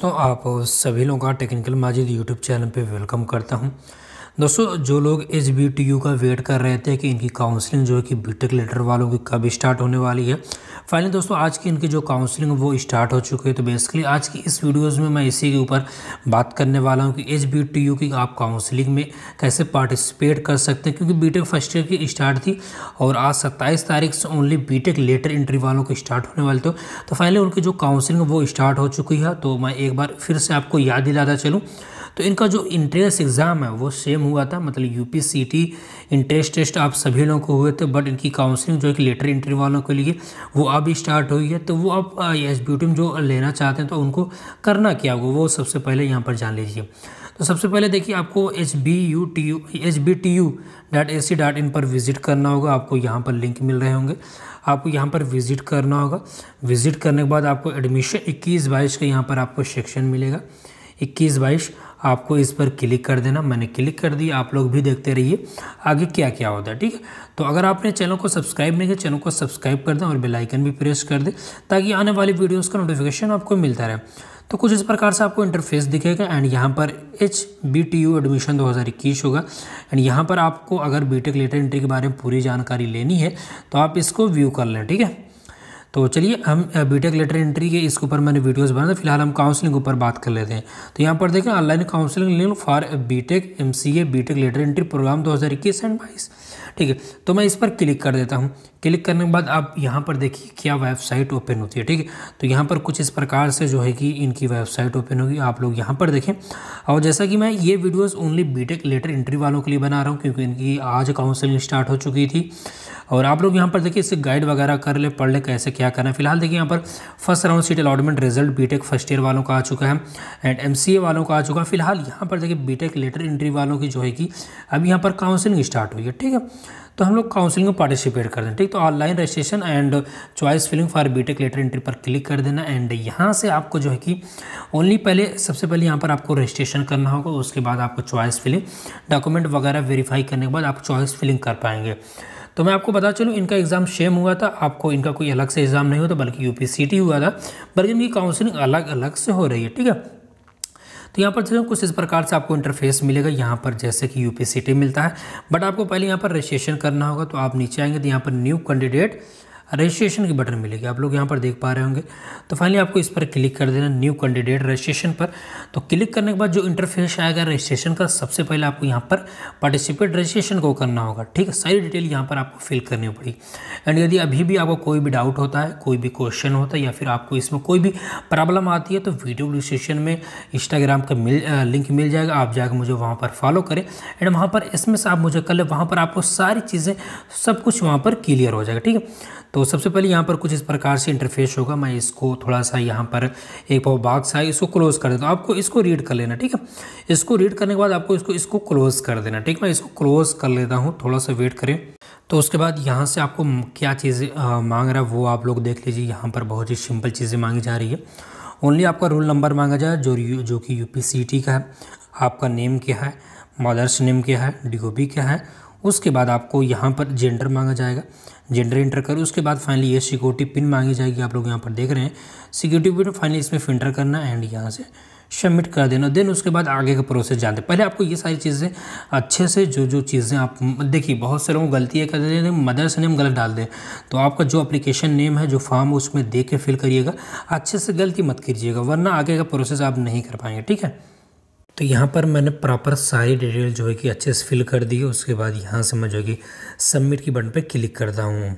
दोस्तों आप सभी लोगों का टेक्निकल माजिद यूट्यूब चैनल पे वेलकम करता हूं दोस्तों जो लोग एस बी टी यू का वेट कर रहे थे कि इनकी काउंसलिंग जो है कि बीटेक लेटर वालों की कब स्टार्ट होने वाली है फाइनली दोस्तों आज की इनकी जो काउंसलिंग वो स्टार्ट हो चुकी है तो बेसिकली आज की इस वीडियोज़ में मैं इसी के ऊपर बात करने वाला हूँ कि एच बी टी यू की आप काउंसलिंग में कैसे पार्टिसिपेट कर सकते हैं क्योंकि टेक फर्स्ट ईयर की स्टार्ट थी और आज सत्ताईस तारीख से ओनली टेक लेटर इंट्री वालों को स्टार्ट होने वाले थे तो फाइनली तो उनकी जो काउंसलिंग वो स्टार्ट हो चुकी है तो मैं एक बार फिर से आपको याद दिलाता चलूँ तो इनका जो इंट्रेंस एग्ज़ाम है वो सेम हुआ था मतलब U P C T entrance test आप सभी लोगों को हुए थे बट इनकी काउंसलिंग जो एक लेटर इंटरव्यू वालों के लिए वो अब स्टार्ट हुई है तो वो आप एस जो लेना चाहते हैं तो उनको करना क्या होगा वो सबसे पहले यहाँ पर जान लीजिए तो सबसे पहले देखिए आपको H B U T U H B T U dot A C dot in पर विज़िट करना होगा आपको यहाँ पर लिंक मिल रहे होंगे आपको यहाँ पर विज़िट करना होगा विज़िट करने के बाद आपको एडमिशन इक्कीस बाईस का यहाँ पर आपको सेक्शन मिलेगा इक्कीस बाईस आपको इस पर क्लिक कर देना मैंने क्लिक कर दी आप लोग भी देखते रहिए आगे क्या क्या होता है ठीक है तो अगर आपने चैनल को सब्सक्राइब नहीं किया चैनल को सब्सक्राइब कर दें और बेलाइकन भी प्रेस कर दें ताकि आने वाली वीडियोज़ का नोटिफिकेशन आपको मिलता रहे तो कुछ इस प्रकार से आपको इंटरफेस दिखेगा एंड यहाँ पर H B T U admission दो हज़ार इक्कीस होगा एंड यहाँ पर आपको अगर बी टेक लेटर एंट्री के बारे में पूरी जानकारी लेनी है तो आप इसको व्यू कर लें ठीक है तो चलिए हम बीटेक लेटर एंट्री के इसके ऊपर मैंने वीडियोस बनाए तो फिलहाल हम काउंसलिंग ऊपर बात कर लेते हैं तो यहाँ पर देखें online counselling link for BTech MCA BTech lateral entry program 2021 and 22 ठीक है तो मैं इस पर क्लिक कर देता हूँ क्लिक करने के बाद आप यहाँ पर देखिए क्या वेबसाइट ओपन होती है ठीक है तो यहाँ पर कुछ इस प्रकार से जो है कि इनकी वेबसाइट ओपन होगी आप लोग यहाँ पर देखें और जैसा कि मैं ये videos only BTech lateral entry वालों के लिए बना रहा हूँ क्योंकि इनकी आज काउंसलिंग स्टार्ट हो चुकी थी और आप लोग यहाँ पर देखिए इससे गाइड वगैरह कर ले पढ़ ले कैसे क्या करना है फिलहाल देखिए यहाँ पर first round seat allotment result BTech first year वालों का आ चुका है एंड एमसीए वालों का आ चुका है फिलहाल यहाँ पर देखिए बीटेक लेटर इंट्री वालों की जो है कि अब यहाँ पर काउंसलिंग स्टार्ट हुई है ठीक है तो हम लोग काउंसलिंग में पार्टिसिपेट कर दें ठीक तो online registration and choice filling for BTech lateral entry पर क्लिक कर देना एंड यहाँ से आपको जो है कि ओनली पहले सबसे पहले यहाँ पर आपको रजिस्ट्रेशन करना होगा उसके बाद आपको चॉइस फिलिंग डॉक्यूमेंट वगैरह वेरीफाई करने के बाद आप चॉइस फिलिंग कर पाएंगे तो मैं आपको बता चलूँ इनका एग्ज़ाम सेम हुआ था आपको इनका कोई अलग से एग्ज़ाम नहीं हुआ था बल्कि यू हुआ था बल्कि इनकी काउंसलिंग अलग अलग से हो रही है ठीक है तो यहाँ पर जो कुछ इस प्रकार से आपको इंटरफेस मिलेगा यहाँ पर जैसे कि यू मिलता है बट आपको पहले यहाँ पर रजिस्ट्रेशन करना होगा तो आप नीचे आएंगे तो यहाँ पर न्यू कैंडिडेट रजिस्ट्रेशन की बटन मिलेगी आप लोग यहाँ पर देख पा रहे होंगे तो फाइनली आपको इस पर क्लिक कर देना न्यू कैंडिडेट रजिस्ट्रेशन पर तो क्लिक करने के बाद जो इंटरफेस आएगा रजिस्ट्रेशन का सबसे पहले आपको यहाँ पर पार्टिसिपेट रजिस्ट्रेशन को करना होगा ठीक है सारी डिटेल यहाँ पर आपको फिल करनी पड़ेगी एंड यदि अभी भी आपको कोई भी डाउट होता है कोई भी क्वेश्चन होता है या फिर आपको इसमें कोई भी प्रॉब्लम आती है तो वीडियो रजिस्ट्रेशन में इंस्टाग्राम का मिल लिंक मिल जाएगा आप जाकर मुझे वहाँ पर फॉलो करें एंड वहाँ पर एस आप मुझे कर वहाँ पर आपको सारी चीज़ें सब कुछ वहाँ पर क्लियर हो जाएगा ठीक है तो सबसे पहले यहाँ पर कुछ इस प्रकार से इंटरफेस होगा मैं इसको थोड़ा सा यहाँ पर एक बहुत बाक्स है इसको क्लोज़ कर देता हूँ आपको इसको रीड कर लेना ठीक है इसको रीड करने के बाद आपको इसको इसको क्लोज़ कर देना ठीक मैं इसको क्लोज़ कर लेता हूँ थोड़ा सा वेट करें तो उसके बाद यहाँ से आपको क्या चीज़ें मांग रहा है वो आप लोग देख लीजिए यहाँ पर बहुत ही सिंपल चीज़ें मांगी जा रही है ओनली आपका रोल नंबर मांगा जाए जो जो कि यू का है आपका नेम क्या है मदर्स नेम क्या है डी क्या है उसके बाद आपको यहाँ पर जेंडर मांगा जाएगा जेंडर इंटर करो उसके बाद फाइनली ये सिक्योरिटी पिन मांगी जाएगी आप लोग यहाँ पर देख रहे हैं सिक्योरिटी पिन फाइनली इसमें फिल्टर करना एंड यहाँ से सबमिट कर देना देन उसके बाद आगे का प्रोसेस जानते पहले आपको ये सारी चीज़ें अच्छे से जो जो चीज़ें आप देखिए बहुत से लोगों गलती गलतियाँ कर देते हैं मदर्स नेम गलत डाल दें तो आपका जो एप्लीकेशन नेम है जो फॉर्म उसमें दे के फिल करिएगा अच्छे से गलती मत कीजिएगा वरना आगे का प्रोसेस आप नहीं कर पाएंगे ठीक है तो यहाँ पर मैंने प्रॉपर सारी डिटेल जो है कि अच्छे से फिल कर दी है उसके बाद यहाँ से मैं जो है कि सबमिट की बटन पे क्लिक करता हूँ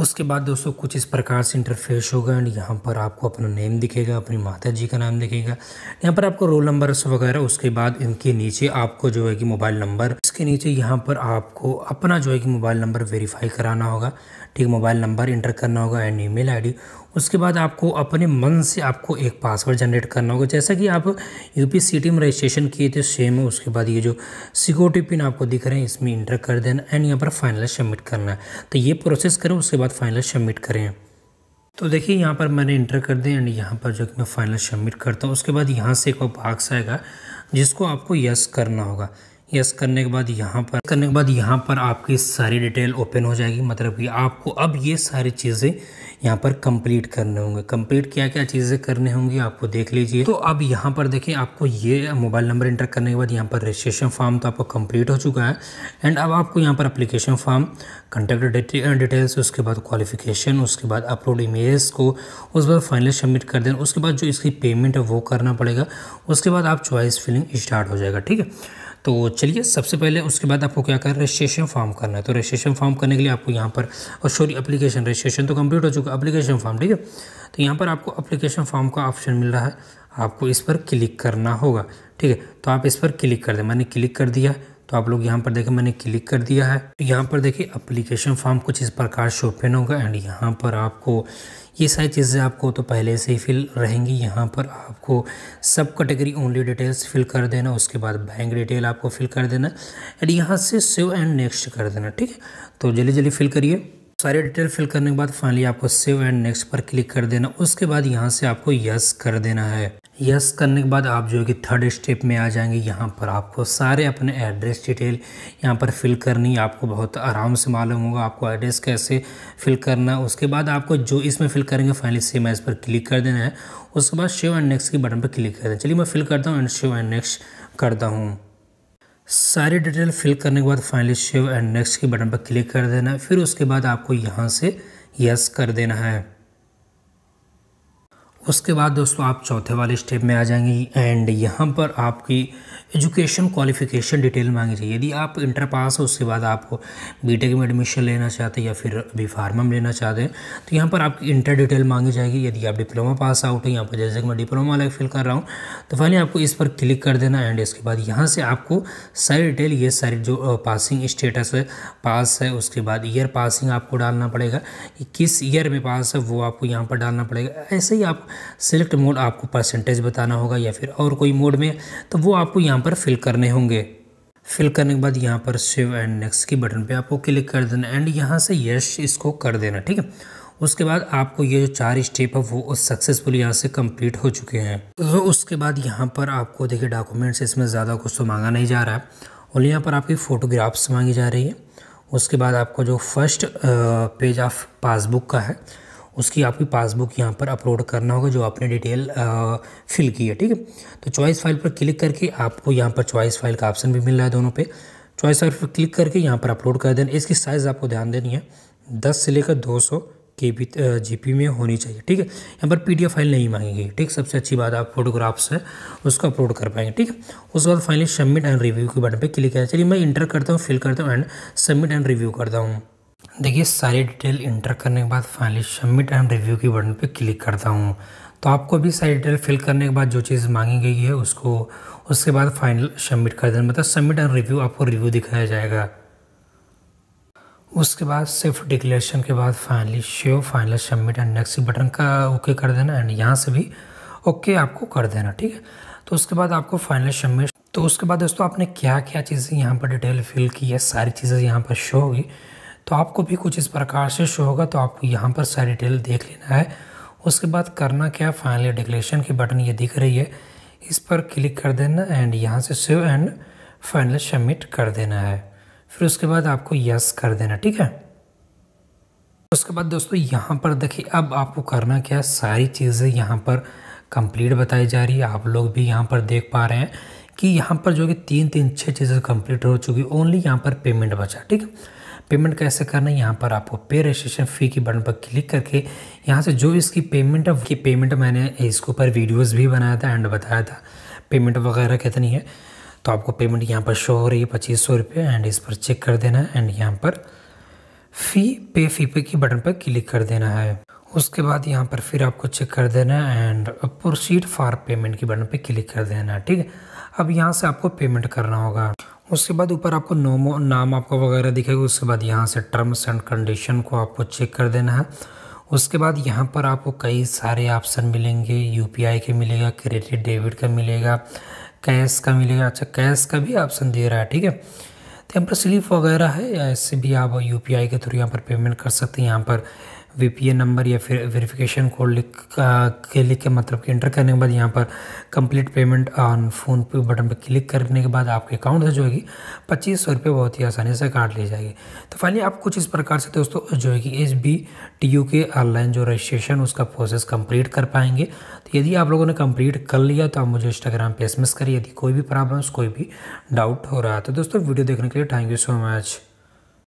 उसके बाद दोस्तों कुछ इस प्रकार से इंटरफेस होगा एंड यहाँ पर आपको अपना नेम दिखेगा अपनी माता जी का नाम दिखेगा यहाँ पर आपको रोल नंबर वगैरह उसके बाद इनके नीचे आपको जो है कि मोबाइल नंबर इसके नीचे यहाँ पर आपको अपना जो है कि मोबाइल नंबर वेरीफाई कराना होगा ठीक मोबाइल नंबर इंटर करना होगा एंड ईमेल आईडी उसके बाद आपको अपने मन से आपको एक पासवर्ड जनरेट करना होगा जैसा कि आप यू पी सी टी में रजिस्ट्रेशन किए थे सेम उसके बाद ये जो सिक्योरिटी पिन आपको दिख रहे हैं इसमें इंटर कर देना एंड यहाँ पर फाइनल सबमिट करना है तो ये प्रोसेस करें उसके बाद फाइनल सबमिट करें तो देखिए यहाँ पर मैंने इंटर कर दें एंड यहाँ पर जो कि मैं फाइनल सबमिट करता हूँ उसके बाद यहाँ से एक बॉक्स आएगा जिसको आपको यस करना होगा यस करने के बाद यहाँ पर करने के बाद यहाँ पर आपकी सारी डिटेल ओपन हो जाएगी मतलब कि आपको अब ये सारी चीज़ें यहाँ पर कंप्लीट करने होंगे कंप्लीट क्या क्या चीज़ें करने होंगी आपको देख लीजिए तो अब यहाँ पर देखिए आपको ये मोबाइल नंबर इंटर करने के बाद यहाँ पर रजिस्ट्रेशन फॉर्म तो आपका कंप्लीट हो चुका है एंड अब आपको यहाँ पर अप्लीकेशन फॉर्म कंटेक्ट डिटेल्स उसके बाद क्वालिफिकेशन उसके बाद अपलोड इमेज को उसके बाद फाइनली सबमिट कर देना उसके बाद जो इसकी पेमेंट है वो करना पड़ेगा उसके बाद आप चॉइस फिलिंग स्टार्ट हो जाएगा ठीक है तो चलिए सबसे पहले उसके बाद आपको क्या करना है रजिस्ट्रेशन फॉर्म करना है तो रजिस्ट्रेशन फॉर्म करने के लिए आपको यहाँ पर और सॉरी अप्लीकेशन रजिस्ट्रेशन तो कम्प्लीट हो चुका अप्लीकेशन फॉर्म ठीक है तो यहाँ पर आपको अप्लीकेशन फॉर्म का ऑप्शन मिल रहा है आपको इस पर क्लिक करना होगा ठीक है तो आप इस पर क्लिक कर दें मैंने क्लिक कर दिया तो आप लोग यहाँ पर देखें मैंने क्लिक कर दिया है तो यहाँ पर देखिए अप्लीकेशन फॉर्म कुछ इस प्रकार ओपन होगा एंड यहाँ पर आपको ये सारी चीज़ें आपको तो पहले से ही फिल रहेंगी यहाँ पर आपको सब कैटेगरी ओनली डिटेल्स फिल कर देना उसके बाद बैंक डिटेल आपको फिल कर देना एंड यहाँ से सेव एंड नेक्स्ट कर देना ठीक है तो जल्दी जल्दी फिल करिए सारे डिटेल फिल करने के बाद फाइनली आपको सेव एंड नेक्स्ट पर क्लिक कर देना उसके बाद यहाँ से आपको यस कर देना है यस करने के बाद आप जो है कि थर्ड स्टेप में आ जाएंगे यहाँ पर आपको सारे अपने एड्रेस डिटेल यहाँ पर फिल करनी आपको बहुत आराम से मालूम होगा आपको एड्रेस कैसे फिल करना उसके बाद आपको जो इसमें फिल करेंगे फाइनली सेम एज पर क्लिक कर देना है उसके बाद शेव एंड नेक्स्ट के बटन पर क्लिक कर देना चलिए मैं फिल करता हूँ एंड शेव एंड नेक्स्ट करता हूँ सारी डिटेल फिल करने के बाद फाइनली शिव एंड नेक्स्ट के बटन पर क्लिक कर देना है फिर उसके बाद आपको यहाँ से यस कर देना है उसके बाद दोस्तों आप चौथे वाले स्टेप में आ जाएंगे एंड यहाँ पर आपकी एजुकेशन क्वालिफिकेशन डिटेल मांगी जाए यदि आप इंटर पास हो उसके बाद आप बीटेक में एडमिशन लेना चाहते हैं या फिर अभी फार्मा में लेना चाहते हैं तो यहाँ पर आपकी इंटर डिटेल मांगी जाएगी यदि आप डिप्लोमा पास आउट हैं यहाँ पर जैसे कि मैं डिप्लोमा लाइक फिल कर रहा हूँ तो पहले आपको इस पर क्लिक कर देना एंड इसके बाद यहाँ से आपको सारी डिटेल ये सारी जो पासिंग स्टेटस है पास है उसके बाद ईयर पासिंग आपको डालना पड़ेगा कि किस ईयर में पास है वो आपको यहाँ पर डालना पड़ेगा ऐसे ही आप सिलेक्ट मोड आपको परसेंटेज बताना होगा या फिर और कोई मोड में तो वो आपको यहाँ पर फिल करने होंगे फिल करने के बाद यहाँ पर सेव एंड नेक्स्ट की बटन पे आपको क्लिक कर देना एंड यहाँ से यस इसको कर देना ठीक है उसके बाद आपको ये जो चार स्टेप है वो सक्सेसफुल यहाँ से कंप्लीट हो चुके हैं तो उसके बाद यहाँ पर आपको देखिए डॉक्यूमेंट्स इसमें ज़्यादा कुछ तो मांगा नहीं जा रहा है और यहाँ पर आपकी फ़ोटोग्राफ्स मांगी जा रही है उसके बाद आपको जो फर्स्ट पेज ऑफ पासबुक का है उसकी आपकी पासबुक यहाँ पर अपलोड करना होगा जो आपने डिटेल फिल की है ठीक है तो चॉइस फाइल पर क्लिक करके आपको यहाँ पर चॉइस फाइल का ऑप्शन भी मिल रहा है दोनों पे चॉइस फाइल पर क्लिक करके यहाँ पर अपलोड कर देना इसकी साइज़ आपको ध्यान देनी है दस से लेकर दो सौ के बी जी में होनी चाहिए ठीक है यहाँ पर पी फाइल नहीं मांगेगी ठीक सबसे अच्छी बात आप फोटोग्राफ्स है उसको अपलोड कर पाएंगे ठीक है उसके बाद फाइनली सबमिट एंड रिव्यू के बटन पर क्लिक करें चलिए मैं इंटर करता हूँ फिल करता हूँ एंड सबमिट एंड रिव्यू करता हूँ देखिए सारी डिटेल इंटर करने के बाद फाइनली सबमिट एंड रिव्यू की बटन पे क्लिक करता हूँ तो आपको भी सारी डिटेल फिल करने के बाद जो चीज़ मांगी गई है उसको उसके बाद फाइनल सबमिट कर देना मतलब सबमिट एंड रिव्यू आपको रिव्यू दिखाया जाएगा उसके बाद सिर्फ डिक्लेरेशन के बाद finally show final submit and next button का ओके कर देना एंड यहाँ से भी ओके आपको कर देना ठीक है तो उसके बाद आपको फाइनल सबमिट तो उसके बाद दोस्तों आपने क्या क्या चीज़ें यहाँ पर डिटेल फिल की है सारी चीज़ें यहाँ पर शो होगी तो आपको भी कुछ इस प्रकार से शो होगा तो आपको यहाँ पर सारी डिटेल देख लेना है उसके बाद करना क्या फाइनल फाइनली की बटन ये दिख रही है इस पर क्लिक कर देना एंड यहाँ से सेव एंड फाइनली सबमिट कर देना है फिर उसके बाद आपको यस कर देना ठीक है उसके बाद दोस्तों यहाँ पर देखिए अब आपको करना क्या सारी चीज़ें यहाँ पर कंप्लीट बताई जा रही है आप लोग भी यहाँ पर देख पा रहे हैं कि यहाँ पर जो कि तीन तीन छः चीज़ें कंप्लीट हो चुकी ओनली यहाँ पर पेमेंट बचा ठीक है पेमेंट कैसे करना है यहाँ पर आपको पे रजिस्ट्रेशन फ़ी की बटन पर क्लिक करके यहाँ से जो इसकी पेमेंट है की पेमेंट मैंने इसके ऊपर वीडियोज़ भी बनाया था एंड बताया था पेमेंट वगैरह कितनी है तो आपको पेमेंट यहाँ पर शो हो रही है पच्चीस सौ रुपये एंड इस पर चेक कर देना है एंड यहाँ पर फ़ी पे फी पे की बटन पर क्लिक कर देना है उसके बाद यहाँ पर फिर आपको चेक कर देना है एंड प्रोसीड फॉर पेमेंट की बटन पर क्लिक कर देना है ठीक है अब यहाँ से आपको पेमेंट करना होगा उसके बाद ऊपर आपको नोमो नाम आपको वगैरह दिखेगा उसके बाद यहाँ से टर्म्स एंड कंडीशन को आपको चेक कर देना है उसके बाद यहाँ पर आपको कई सारे ऑप्शन मिलेंगे यू के मिलेगा क्रेडिट डेबिट का मिलेगा कैश का मिलेगा अच्छा कैश का भी ऑप्शन दे रहा है ठीक है तो यहाँ पर स्लिप वगैरह है या इससे भी आप यू के थ्रू यहाँ पर पेमेंट कर सकते हैं यहाँ पर वी नंबर या फिर वेरिफिकेशन कोड लिख के लिख के मतलब कि इंटर करने के बाद यहाँ पर complete payment on PhonePe button पर क्लिक करने के बाद आपके अकाउंट से जो है पच्चीस सौ रुपये बहुत ही आसानी से काट ली जाएगी तो फाइनली आप कुछ इस प्रकार से दोस्तों जो है कि एस बी टी यू के ऑनलाइन जो रजिस्ट्रेशन उसका प्रोसेस कंप्लीट कर पाएंगे तो यदि आप लोगों ने कंप्लीट कर लिया तो आप मुझे इंस्टाग्राम पर एस करिए यदि कोई भी प्रॉब्लम्स कोई भी डाउट हो रहा है तो दोस्तों वीडियो देखने के लिए थैंक यू सो मच